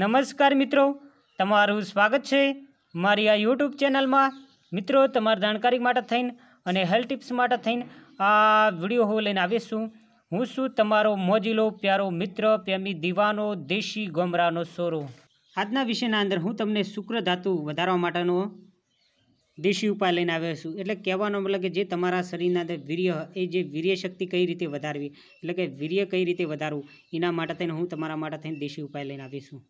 નમસ્કાર મિત્રો તમારું સ્વાગત છે મારી આ યુટ્યુબ ચેનલમાં મિત્રો તમારી જાણકારી માટે થઈને અને હેલ્થ ટિપ્સ માટે થઈને આ વિડીયો હું લઈને આવીશું હું છું તમારો મોજીલો પ્યારો મિત્ર પ્રેમી દીવાનો દેશી ગોમરાનો સોરો આજના વિષયના અંદર હું તમને શુક્ર ધાતુ વધારવા માટેનો દેશી ઉપાય લઈને આવ્યો છું એટલે કહેવાનો મતલબ કે જે તમારા શરીરના અંદર વીર્ય એ જે વીર્ય શક્તિ કઈ રીતે વધારવી એટલે કે વીર્ય કઈ રીતે વધારવું એના માટે થઈને હું તમારા માટે થઈને દેશી ઉપાય લઈને આવીશું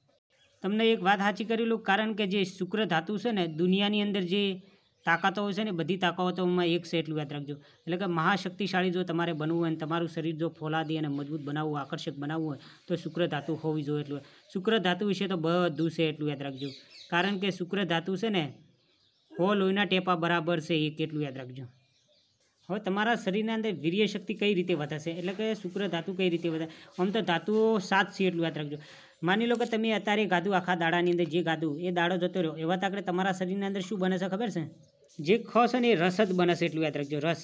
તમને એક વાત સાચી કરી લઉં કારણ કે જે શુક્ર ધાતુ છે ને દુનિયાની અંદર જે તાકાતો છે ને બધી તાકાતોમાં એક છે એટલું યાદ રાખજો એટલે કે મહાશક્તિશાળી જો તમારે બનવું હોય અને તમારું શરીર જો ફોલાદી અને મજબૂત બનાવવું આકર્ષક બનાવવું હોય તો શુક્ર ધાતુ હોવી જોઈએ એટલું શુક્ર ધાતુ વિશે તો બધું છે એટલું યાદ રાખજો કારણ કે શુક્ર ધાતુ છે ને હો લોહીના ટેપા બરાબર છે એ કેટલું યાદ રાખજો હવે તમારા શરીરના અંદર વીર્ય શક્તિ કઈ રીતે વધાશે એટલે કે શુક્ર ધાતુ કઈ રીતે વધારે આમ તો ધાતુઓ સાત છે એટલું યાદ રાખજો માની લો કે તમે અત્યારે ગાધું આખા દાડાની અંદર જે ગાધું એ દાડો જતો રહ્યો એવા તાકડે તમારા શરીરની અંદર શું બને છે ખબર છે જે ખ ને એ રસ જ બને છે એટલું યાદ રાખજો રસ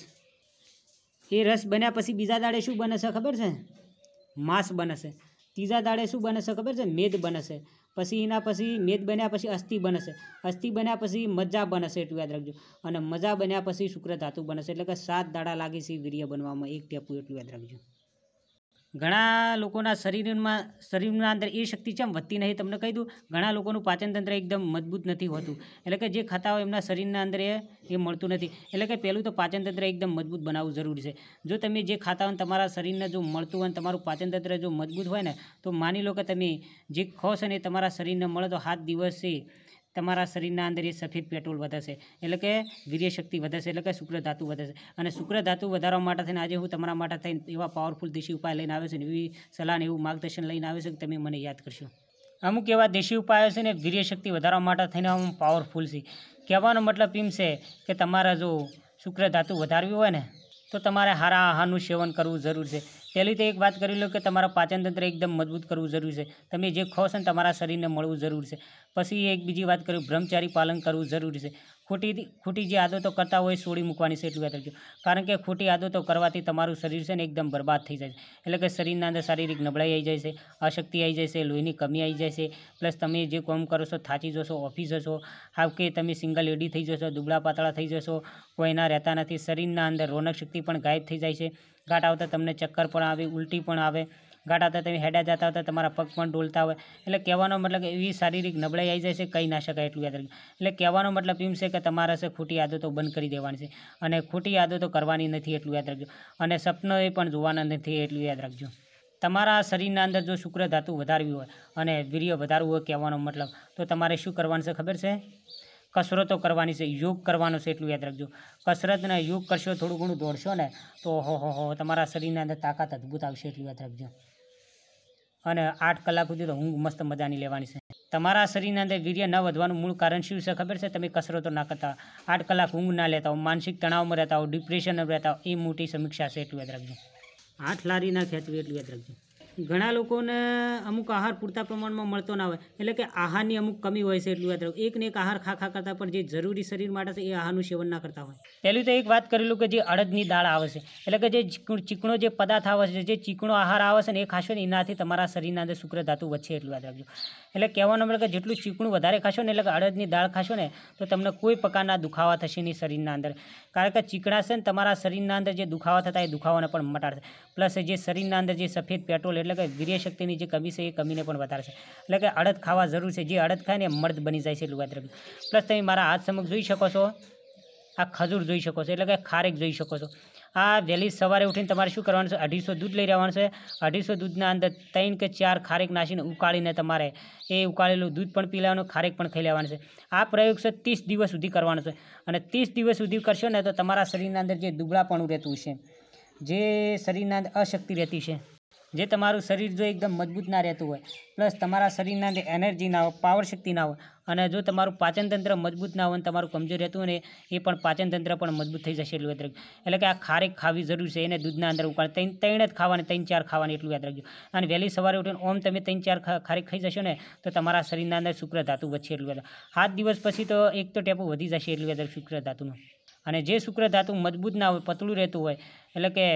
એ રસ બન્યા પછી બીજા દાડે શું બને છે ખબર છે માંસ બને છે ત્રીજા દાડે શું બને છે ખબર છે મેદ બને છે પછી એના પછી મેદ બન્યા પછી અસ્થિ બને છે અસ્થિ બન્યા પછી મજા બને છે એટલું યાદ રાખજો અને મજા બન્યા પછી શુક્ર ધાતુ બને છે એટલે કે સાત દાડા લાગે છે વીર્ય બનવામાં એક ટેપું એટલું યાદ રાખજો ઘણા લોકોના શરીરમાં શરીરના અંદર એ શક્તિ છે ચેમ વધતી નહીં તમને કહી દઉં ઘણા લોકોનું પાચનતંત્ર એકદમ મજબૂત નથી હોતું એટલે કે જે ખાતા હોય એમના શરીરના અંદર એ મળતું નથી એટલે કે પહેલું તો પાચનતંત્ર એકદમ મજબૂત બનાવવું જરૂરી છે જો તમે જે ખાતા હોય તમારા શરીરને જો મળતું હોય તમારું પાચનતંત્ર જો મજબૂત હોય ને તો માની લો કે તમે જે ખોશ અને ને તમારા શરીરને મળે તો સાત દિવસે તમારા શરીરના અંદર એ સફેદ પેટ્રોલ વધશે એટલે કે વીર્યશક્તિ વધશે એટલે કે શુક્ર ધાતુ વધશે અને શુક્ર ધાતુ વધારવા માટે થઈને આજે હું તમારા માટે થઈને એવા પાવરફુલ દેશી ઉપાય લઈને આવ્યો છું એવી સલાહ એવું માર્ગદર્શન લઈને આવ્યો છું કે તમે મને યાદ કરશો અમુક એવા દેશી ઉપાયો છે ને વીર્યશક્તિ વધારવા માટે થઈને હું પાવરફુલ છે કહેવાનો મતલબ એમ છે કે તમારા જો શુક્ર ધાતુ વધારવી હોય ને તો તમારે હારા આહારનું સેવન કરવું જરૂર છે પહેલી તો એક વાત કરી લો કે તમારા પાચનતંત્ર એકદમ મજબૂત કરવું જરૂરી છે તમે જે ખો છો ને તમારા શરીરને મળવું જરૂરી છે પછી એક બીજી વાત કરું બ્રહ્મચારી પાલન કરવું જરૂરી છે ખોટી ખોટી જે આદતો કરતા હોય છોડી મૂકવાની છે એટલું યાદ રાખજો કારણ કે ખોટી આદતો કરવાથી તમારું શરીર છે ને એકદમ બરબાદ થઈ જાય એટલે કે શરીરના અંદર શારીરિક નબળાઈ આવી જાય છે અશક્તિ આવી જાય છે લોહીની કમી આવી જાય છે પ્લસ તમે જે કામ કરો છો થાચી જશો ઓફિસ જશો હાવ કે તમે સિંગલ એડી થઈ જશો દુબળા પાતળા થઈ જશો કોઈના રહેતા નથી શરીરના અંદર રોનક શક્તિ પણ ગાયબ થઈ જાય છે ઘાટ આવતા તમને ચક્કર પણ આવે ઉલટી પણ આવે ઘાટાતા તમે હેડા જતા હોય તમારા પગ પણ ડોલતા હોય એટલે કહેવાનો મતલબ એવી શારીરિક નબળાઈ આવી જાય છે કહી ના શકાય એટલું યાદ રાખી એટલે કહેવાનો મતલબ એમ છે કે તમારે છે ખોટી આદતો બંધ કરી દેવાની છે અને ખોટી આદતો કરવાની નથી એટલું યાદ રાખજો અને સપનો એ પણ જોવાના નથી એટલું યાદ રાખજો તમારા શરીરના અંદર જો શુક્ર ધાતુ વધારવી હોય અને વીર્ય વધારવું હોય કહેવાનો મતલબ તો તમારે શું કરવાનું છે ખબર છે કસરતો કરવાની છે યોગ કરવાનો છે એટલું યાદ રાખજો કસરતને યોગ કરશો થોડું ઘણું દોડશો ને તો હો હો હો તમારા શરીરની અંદર તાકાત અદ્ભુત આવશે એટલું યાદ રાખજો અને આઠ કલાક સુધી તો ઊંઘ મસ્ત મજાની લેવાની છે તમારા શરીરના અંદર વીર્ય ન વધવાનું મૂળ કારણ શું છે ખબર છે તમે કસરતો ના કરતા આઠ કલાક ઊંઘ ના લેતા હોવ માનસિક તણાવમાં રહેતા હો ડિપ્રેશનમાં રહેતા હો એ મોટી સમીક્ષા છે એટલું યાદ રાખજો આઠ લારી ના ખેંચવી એટલું યાદ રાખજો ઘણા લોકોને અમુક આહાર પૂરતા પ્રમાણમાં મળતો ના હોય એટલે કે આહારની અમુક કમી હોય છે એટલું યાદ રાખવું એક ને એક આહાર ખાખા ખા કરતાં પણ જે જરૂરી શરીર માટે છે એ આહારનું સેવન ના કરતા હોય પહેલું તો એક વાત કરેલું કે જે અડદની દાળ આવે છે એટલે કે જે ચીકણો જે પદાર્થ આવે છે જે ચીકણો આહાર આવે છે ને એ ખાશો ને એનાથી તમારા શરીરના અંદર શુક્ર ધાતુ વધશે એટલું યાદ રાખજો એટલે કહેવાનો મળે કે જેટલું ચીકણું વધારે ખાશો ને એટલે કે અડદની દાળ ખાશો ને તો તમને કોઈ પ્રકારના દુખાવા થશે નહીં શરીરના અંદર કારણ કે ચીકણા છે ને તમારા શરીરના અંદર જે દુખાવા થતા એ દુખાવાને પણ મટાડશે પ્લસ જે શરીરના અંદર જે સફેદ પેટ્રોલ એટલે કે વીર્ય શક્તિની જે કમી છે એ કમીને પણ વધારશે એટલે કે અડદ ખાવા જરૂર છે જે અડદ ખાય ને મર્દ બની જાય છે લુગાદ્રવ્ય પ્લસ તમે મારા હાથ સમક્ષ જોઈ શકો છો આ ખજૂર જોઈ શકો છો એટલે કે ખારેક જોઈ શકો છો આ વહેલી સવારે ઉઠીને તમારે શું કરવાનું છે અઢીસો દૂધ લઈ રહેવાનું છે અઢીસો દૂધના અંદર ત્રણ કે ચાર ખારેક નાખીને ઉકાળીને તમારે એ ઉકાળેલું દૂધ પણ પી લેવાનું ખારેક પણ ખાઈ લેવાનું છે આ પ્રયોગ છે ત્રીસ દિવસ સુધી કરવાનો છે અને ત્રીસ દિવસ સુધી કરશો ને તો તમારા શરીરના અંદર જે દુબળાપણું રહેતું છે જે શરીરના અંદર અશક્તિ રહેતી છે જે તમારું શરીર જો એકદમ મજબૂત ના રહેતું હોય પ્લસ તમારા શરીરના જે એનર્જી ના હોય પાવર શક્તિ ના હોય અને જો તમારું પાચનતંત્ર મજબૂત ના હોય અને તમારું કમજોર રહેતું હોય ને એ પણ પાચનતંત્ર પણ મજબૂત થઈ જશે એટલું યાદ રાખજો એટલે કે આ ખારેક ખાવી જરૂર છે એને દૂધના અંદર ઉકાળ ત્રણ ત્રણ જ ખાવાની ત્રણ ચાર ખાવાની એટલું યાદ રાખજો અને વહેલી સવારે ઉઠીને ઓમ તમે ત્રણ ચાર ખારેક ખાઈ જશો ને તો તમારા શરીરના અંદર શુક્ર ધાતુ વધશે એટલું યાદ સાત દિવસ પછી તો એક તો ટેપો વધી જશે એટલું યાદ રાખજો શુક્ર ધાતુનું અને જે શુક્ર ધાતુ મજબૂત ના હોય પતળું રહેતું હોય એટલે કે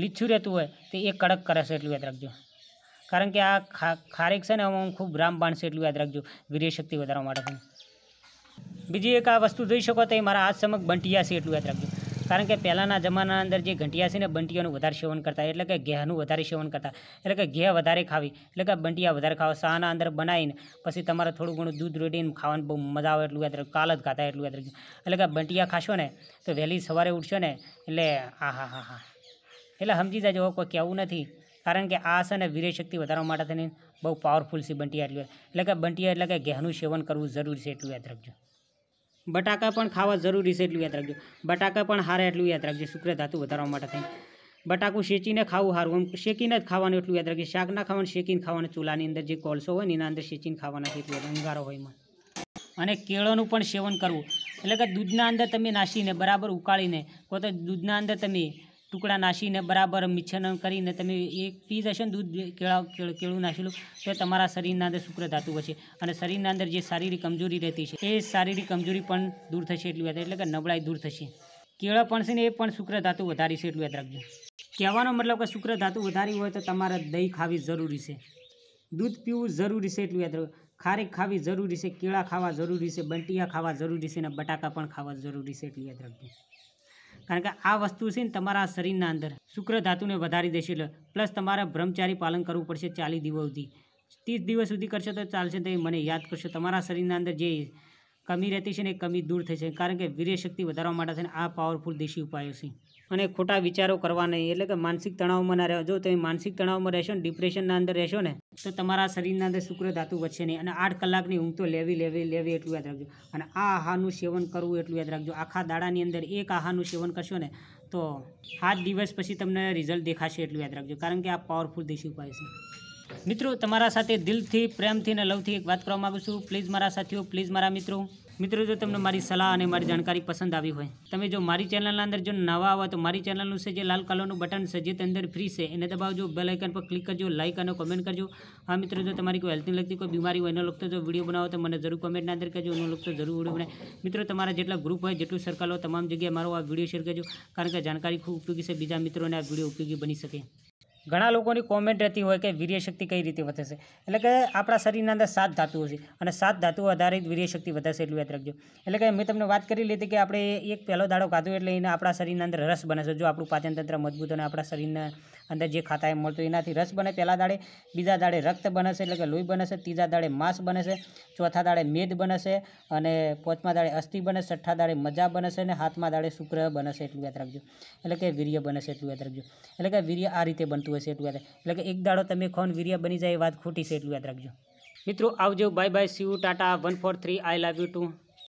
લીછું રહેતું હોય તો એ કડક કરે છે એટલું યાદ રાખજો કારણ કે આ ખારેક છે ને આમાં ખૂબ રામબાણ છે એટલું યાદ રાખજો વીર્યશક્તિ વધારવા માટે બીજી એક આ વસ્તુ જોઈ શકો તો એ મારા હાથ સમક બંટિયા છે એટલું યાદ રાખજો કારણ કે પહેલાંના જમાના અંદર જે ઘંટિયા છે ને બંટિયાનું વધારે સેવન કરતા એટલે કે ઘેહનું વધારે સેવન કરતા એટલે કે ઘે વધારે ખાવી એટલે કે બંટિયા વધારે ખાવા શાના અંદર બનાવીને પછી તમારે થોડું ઘણું દૂધ રોડીને ખાવાનું બહુ મજા આવે એટલું યાદ રાખ કાલ જ ખાતા એટલું યાદ રાખજો એટલે કે બંટિયા ખાશો ને તો વહેલી સવારે ઉઠશો ને એટલે આ હા હા હા એટલે સમજી જજો કોઈ કહેવું નથી કારણ કે આ છે ને વીર્યશક્તિ વધારવા માટે થઈને બહુ પાવરફુલ છે બંટિયા એટલું એટલે કે બંટિયા એટલે કે ઘેનું સેવન કરવું જરૂરી છે એટલું યાદ રાખજો બટાકા પણ ખાવા જરૂરી છે એટલું યાદ રાખજો બટાકા પણ હારે એટલું યાદ રાખજો શુક્ર ધાતુ વધારવા માટે થઈને બટાકું શેચીને ખાવું સારું એમ શેકીને જ ખાવાનું એટલું યાદ રાખજો શાક ના ખાવાનું શેકીને ખાવાનું ચૂલાની અંદર જે કોલસો હોય ને એના અંદર શેચીને ખાવાના એટલું અંગારો હોય એમાં અને કેળોનું પણ સેવન કરવું એટલે કે દૂધના અંદર તમે નાસીને બરાબર ઉકાળીને કોઈ દૂધના અંદર તમે ટુકડા નાસીને બરાબર મિશ્રણ કરીને તમે એક પી હશે ને દૂધ કેળા કેળું લો તો તમારા શરીરના અંદર શુક્ર ધાતુ હશે અને શરીરના અંદર જે શારીરિક કમજોરી રહેતી છે એ શારીરિક કમજોરી પણ દૂર થશે એટલું યાદ એટલે કે નબળાઈ દૂર થશે કેળા પણ છે ને એ પણ શુક્ર ધાતુ વધારી છે એટલું યાદ રાખજો કહેવાનો મતલબ કે શુક્ર ધાતુ વધારી હોય તો તમારે દહીં ખાવી જરૂરી છે દૂધ પીવું જરૂરી છે એટલું યાદ રાખજો ખારેક ખાવી જરૂરી છે કેળા ખાવા જરૂરી છે બંટિયા ખાવા જરૂરી છે અને બટાકા પણ ખાવા જરૂરી છે એટલું યાદ રાખજો કારણ કે આ વસ્તુ છે ને તમારા શરીરના અંદર શુક્ર ધાતુને વધારી દેશે એટલે પ્લસ તમારે બ્રહ્મચારી પાલન કરવું પડશે ચાલીસ દિવસ સુધી ત્રીસ દિવસ સુધી કરશો તો ચાલશે તો મને યાદ કરશો તમારા શરીરના અંદર જે કમી રહેતી છે ને એ કમી દૂર થશે કારણ કે વીર્યશક્તિ વધારવા માટે છે આ પાવરફુલ દેશી ઉપાયો છે અને ખોટા વિચારો કરવા નહીં એટલે કે માનસિક તણાવમાં ના રહેવા જો તમે માનસિક તણાવમાં રહેશો ને ડિપ્રેશનના અંદર રહેશો ને તો તમારા શરીરના અંદર શુક્ર ધાતુ વચ્ચે નહીં અને આઠ કલાકની ઊંઘ તો લેવી લેવી લેવી એટલું યાદ રાખજો અને આ આહારનું સેવન કરવું એટલું યાદ રાખજો આખા દાડાની અંદર એક આહારનું સેવન કરશો ને તો સાત દિવસ પછી તમને રિઝલ્ટ દેખાશે એટલું યાદ રાખજો કારણ કે આ પાવરફુલ દેશી ઉપાય છે મિત્રો તમારા સાથે દિલથી પ્રેમથી અને લવથી એક વાત કરવા માગું છું પ્લીઝ મારા સાથીઓ પ્લીઝ મારા મિત્રો મિત્રો જો તમને મારી સલાહ અને મારી જાણકારી પસંદ આવી હોય તમે જો મારી ચેનલના અંદર જો નવા આવો તો મારી ચેનલનું છે જે લાલ કલરનું બટન છે જે અંદર ફ્રી છે એને દબાવજો બેલ આઇકન પર ક્લિક કરજો લાઇક અને કોમેન્ટ કરજો હા મિત્રો જો તમારી કોઈ હેલ્થની લગતી કોઈ બીમારી હોય એનો લગતો જો વિડીયો બનાવો તો મને જરૂર કોમેન્ટના અંદર કરજો એનો લગતો જરૂર વિડીયો બનાવે મિત્રો તમારા જેટલા ગ્રુપ હોય જેટલું સર્કલ હોય તમામ જગ્યાએ મારો આ વિડીયો શેર કરજો કારણ કે જાણકારી ખૂબ ઉપયોગી છે બીજા મિત્રોને આ વિડીયો ઉપયોગી બની શકે ઘણા લોકોની કોમેન્ટ રહેતી હોય કે વીર્યશક્તિ કઈ રીતે વધશે એટલે કે આપણા શરીરની અંદર સાત ધાતુઓ છે અને સાત ધાતુઓ આધારિત વીર્યશક્તિ વધશે એટલું યાદ રાખજો એટલે કે મેં તમને વાત કરી લીધી કે આપણે એક પહેલો દાડો ખાધું એટલે એને આપણા શરીરના અંદર રસ બને છે જો આપણું પાચનતંત્ર મજબૂત અને આપણા શરીરના અંદર જે ખાતા એમ મળતું એનાથી રસ બને પહેલા દાડે બીજા દાડે રક્ત બનશે એટલે કે લોહી બને ત્રીજા દાડે માંસ બનશે ચોથા દાડે મેદ બનશે અને પાંચમા દાડે અસ્થિ બને છઠ્ઠા દાડે મજા બનશે અને હાથમાં દાડે શુક્ર બને એટલું યાદ રાખજો એટલે કે વીર્ય બને એટલું યાદ રાખજો એટલે કે વીર્ય આ રીતે બનતું હશે એટલું યાદ એટલે કે એક દાડો તમે ખોન વીર્ય બની જાય એ વાત ખોટી છે એટલું યાદ રાખજો મિત્રો આવજો bye bye see you tata one four three I love you two